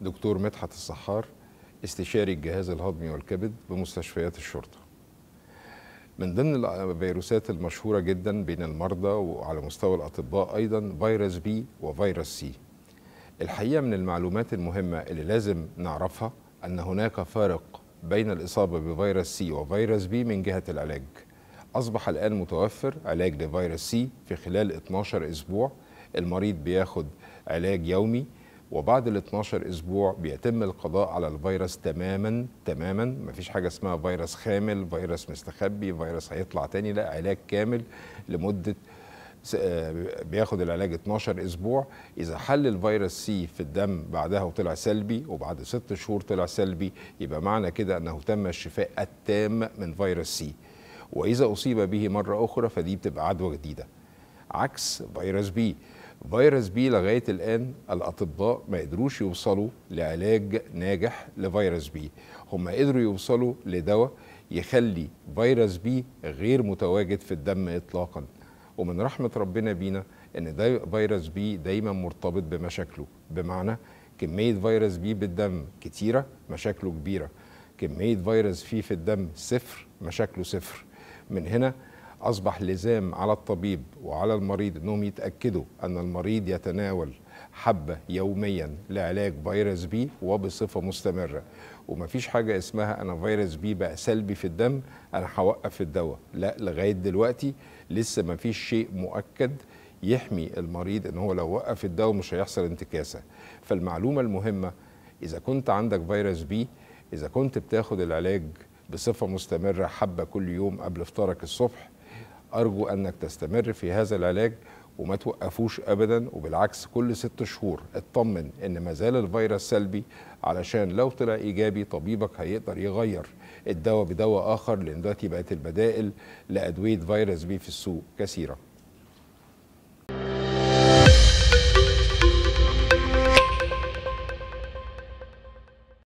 دكتور مدحت الصحار استشاري الجهاز الهضمي والكبد بمستشفيات الشرطة من ضمن الفيروسات المشهورة جدا بين المرضى وعلى مستوى الأطباء أيضا فيروس بي وفيروس سي الحقيقة من المعلومات المهمة اللي لازم نعرفها أن هناك فارق بين الإصابة بفيروس سي وفيروس بي من جهة العلاج أصبح الآن متوفر علاج لفيروس سي في خلال 12 أسبوع المريض بياخد علاج يومي وبعد ال 12 اسبوع بيتم القضاء على الفيروس تماما تماما مفيش حاجه اسمها فيروس خامل فيروس مستخبي فيروس هيطلع تاني لا علاج كامل لمده آه، بياخد العلاج 12 اسبوع اذا حل الفيروس سي في الدم بعدها وطلع سلبي وبعد ست شهور طلع سلبي يبقى معنى كده انه تم الشفاء التام من فيروس سي واذا اصيب به مره اخرى فدي بتبقى عدوى جديده عكس فيروس بي فيروس بي لغايه الان الاطباء ما قدروش يوصلوا لعلاج ناجح لفيروس بي هم قدروا يوصلوا لدواء يخلي فيروس بي غير متواجد في الدم اطلاقا ومن رحمه ربنا بينا ان فيروس بي دايما مرتبط بمشاكله بمعنى كميه فيروس بي بالدم كتيره مشاكله كبيره كميه فيروس فيه في الدم صفر مشاكله صفر من هنا أصبح لزام على الطبيب وعلى المريض أنهم يتأكدوا أن المريض يتناول حبة يوميا لعلاج فيروس بي وبصفة مستمرة ومفيش حاجة اسمها أنا فيروس بي بقى سلبي في الدم أنا هوقف الدواء لا لغاية دلوقتي لسه مفيش شيء مؤكد يحمي المريض ان هو لو وقف الدواء مش هيحصل انتكاسه فالمعلومه المهمه اذا كنت عندك فيروس بي اذا كنت بتاخد العلاج بصفه مستمره حبه كل يوم قبل افطارك الصبح أرجو أنك تستمر في هذا العلاج وما توقفوش أبدا وبالعكس كل ست شهور اطمن أن ما زال الفيروس سلبي علشان لو طلع إيجابي طبيبك هيقدر يغير الدواء بدواء آخر لأن دلوقتي بقت البدائل لأدوية فيروس بي في السوق كثيرة